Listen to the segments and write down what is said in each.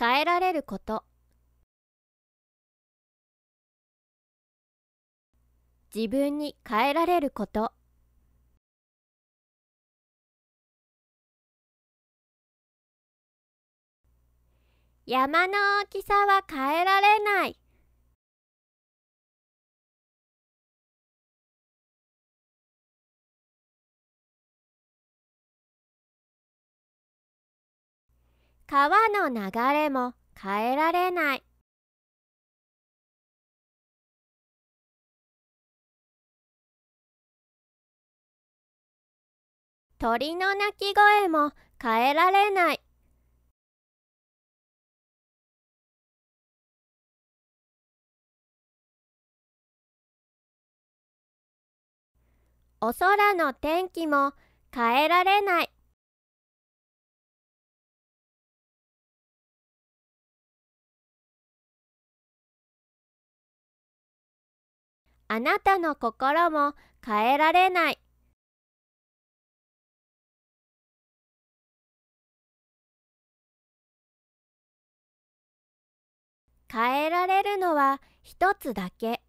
変えられること自分に変えられること山の大きさは変えられない。川の流れも変えられない。鳥の鳴き声も変えられない。お空の天気も変えられない。あなたの心も変えられない。変えられるのは一つだけ。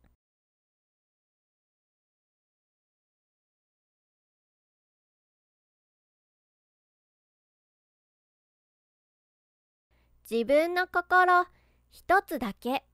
自分の心一つだけ。